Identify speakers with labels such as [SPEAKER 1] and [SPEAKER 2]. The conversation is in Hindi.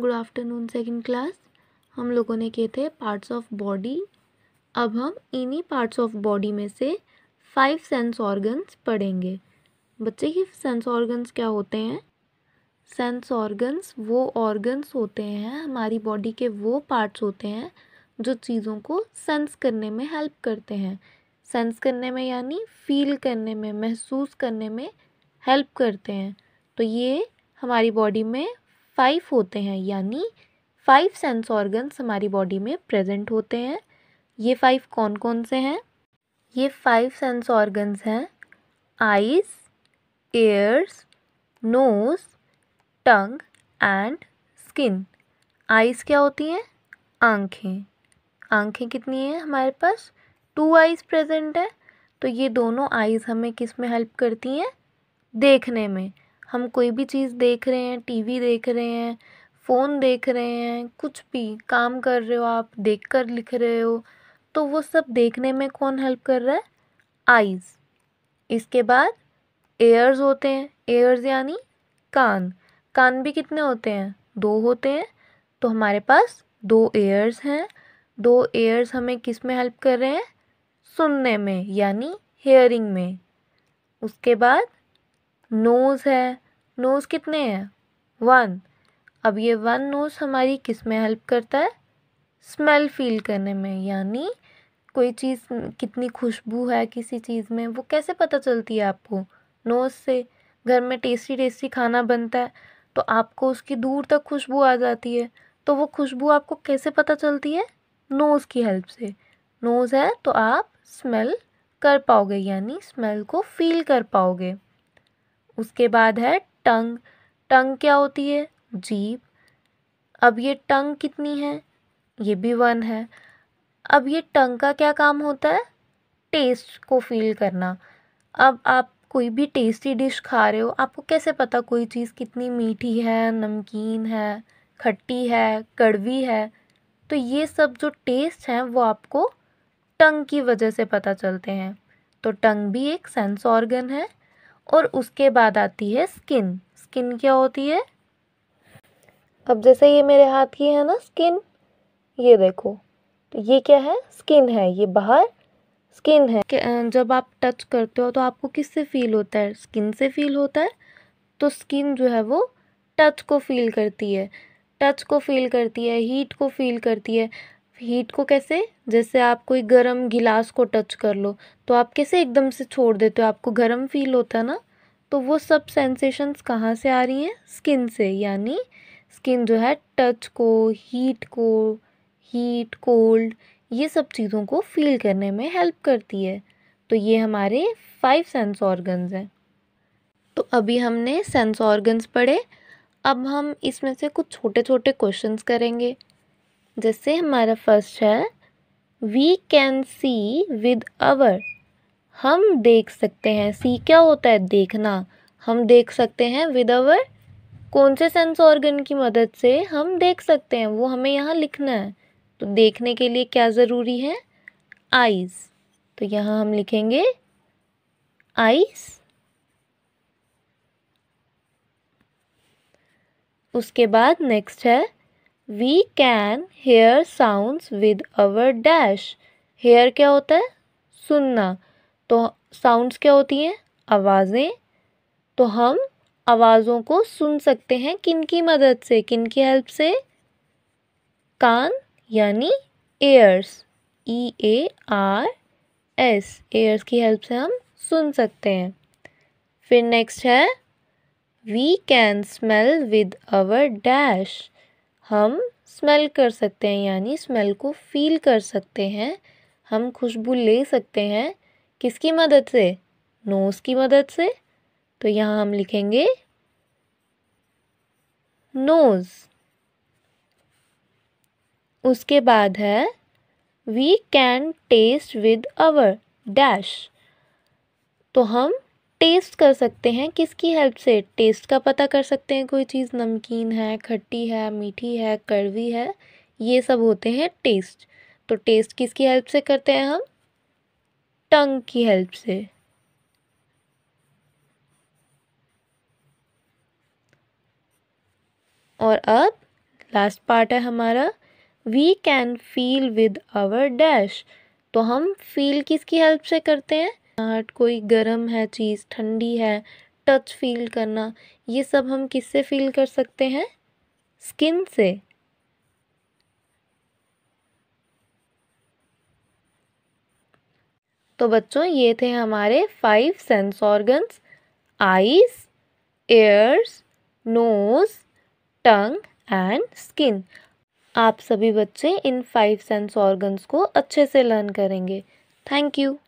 [SPEAKER 1] गुड आफ्टरनून सेकंड क्लास हम लोगों ने किए थे पार्ट्स ऑफ बॉडी अब हम इन्हीं पार्ट्स ऑफ बॉडी में से फाइव सेंस ऑर्गन्स पढ़ेंगे बच्चे ये सेंस ऑर्गन्स क्या होते हैं सेंस ऑर्गन्स वो ऑर्गन्स होते हैं हमारी बॉडी के वो पार्ट्स होते हैं जो चीज़ों को सेंस करने में हेल्प करते हैं सेंस करने में यानी फील करने में महसूस करने में हेल्प करते हैं तो ये हमारी बॉडी में फाइव होते हैं यानी फाइव सेंस ऑर्गन्स हमारी बॉडी में प्रेजेंट होते हैं ये फाइव कौन कौन से हैं ये फाइव सेंस ऑर्गन्स हैं eyes ears nose tongue and skin eyes क्या होती हैं आँखें आँखें कितनी हैं हमारे पास टू आइज़ प्रेजेंट है तो ये दोनों आइज़ हमें किस में हेल्प करती हैं देखने में हम कोई भी चीज़ देख रहे हैं टी वी देख रहे हैं फ़ोन देख रहे हैं कुछ भी काम कर रहे हो आप देख कर लिख रहे हो तो वो सब देखने में कौन हेल्प कर रहा है आइज़ इसके बाद एयर्स होते हैं एयर्स यानी कान कान भी कितने होते हैं दो होते हैं तो हमारे पास दो एयर्स हैं दो एयर्स हमें किस में हेल्प कर रहे हैं सुनने में यानी हेयरिंग में उसके बाद नोज़ है नोज़ कितने हैं वन अब ये वन नोज़ हमारी किस में हेल्प करता है स्मेल फील करने में यानी कोई चीज़ कितनी खुशबू है किसी चीज़ में वो कैसे पता चलती है आपको नोज़ से घर में टेस्टी टेस्टी खाना बनता है तो आपको उसकी दूर तक खुशबू आ जाती है तो वो खुशबू आपको कैसे पता चलती है नोज़ की हेल्प से नोज़ है तो आप स्मेल कर पाओगे यानी स्मेल को फील कर पाओगे उसके बाद है टंग टंग क्या होती है जीभ अब ये टंग कितनी है ये भी वन है अब ये टंग का क्या काम होता है टेस्ट को फील करना अब आप कोई भी टेस्टी डिश खा रहे हो आपको कैसे पता कोई चीज़ कितनी मीठी है नमकीन है खट्टी है कड़वी है तो ये सब जो टेस्ट हैं वो आपको टंग की वजह से पता चलते हैं तो टंग भी एक सेंस ऑर्गन है और उसके बाद आती है स्किन स्किन क्या होती है अब जैसे ये मेरे हाथ की है ना स्किन ये देखो तो ये क्या है स्किन है ये बाहर स्किन है जब आप टच करते हो तो आपको किससे फील होता है स्किन से फील होता है तो स्किन जो है वो टच को फील करती है टच को फील करती है हीट को फील करती है हीट को कैसे जैसे आप कोई गर्म गिलास को टच कर लो तो आप कैसे एकदम से छोड़ देते हो आपको गर्म फील होता ना तो वो सब सेंसेशंस कहाँ से आ रही हैं स्किन से यानी स्किन जो है टच को हीट को हीट कोल्ड ये सब चीज़ों को फील करने में हेल्प करती है तो ये हमारे फाइव सेंस ऑर्गन्स हैं तो अभी हमने सेंस ऑर्गन्स पढ़े अब हम इसमें से कुछ छोटे छोटे क्वेश्चंस करेंगे जैसे हमारा फर्स्ट है we can see with our हम देख सकते हैं सी क्या होता है देखना हम देख सकते हैं विद अवर कौन से सेंस ऑर्गन की मदद से हम देख सकते हैं वो हमें यहाँ लिखना है तो देखने के लिए क्या ज़रूरी है आइज तो यहाँ हम लिखेंगे आइज उसके बाद नेक्स्ट है we can hear sounds with our dash hear क्या होता है सुनना तो sounds क्या होती हैं आवाज़ें तो हम आवाज़ों को सुन सकते हैं किन की मदद से किन की हेल्प से कान यानी ears E A R S ears की हेल्प से हम सुन सकते हैं फिर नेक्स्ट है we can smell with our dash हम स्मेल कर सकते हैं यानी स्मेल को फील कर सकते हैं हम खुशबू ले सकते हैं किसकी मदद से नोज़ की मदद से तो यहाँ हम लिखेंगे नोज़ उसके बाद है we can taste with our dash तो हम टेस्ट कर सकते हैं किसकी हेल्प से टेस्ट का पता कर सकते हैं कोई चीज़ नमकीन है खट्टी है मीठी है कड़वी है ये सब होते हैं टेस्ट तो टेस्ट किसकी हेल्प से करते हैं हम टंग की हेल्प से और अब लास्ट पार्ट है हमारा we can feel with our dash तो हम फील किसकी हेल्प से करते हैं आहट कोई गर्म है चीज़ ठंडी है टच फील करना ये सब हम किससे फील कर सकते हैं स्किन से तो बच्चों ये थे हमारे five sense organs eyes ears nose tongue and skin आप सभी बच्चे इन फाइव सेंस ऑर्गन्स को अच्छे से लर्न करेंगे थैंक यू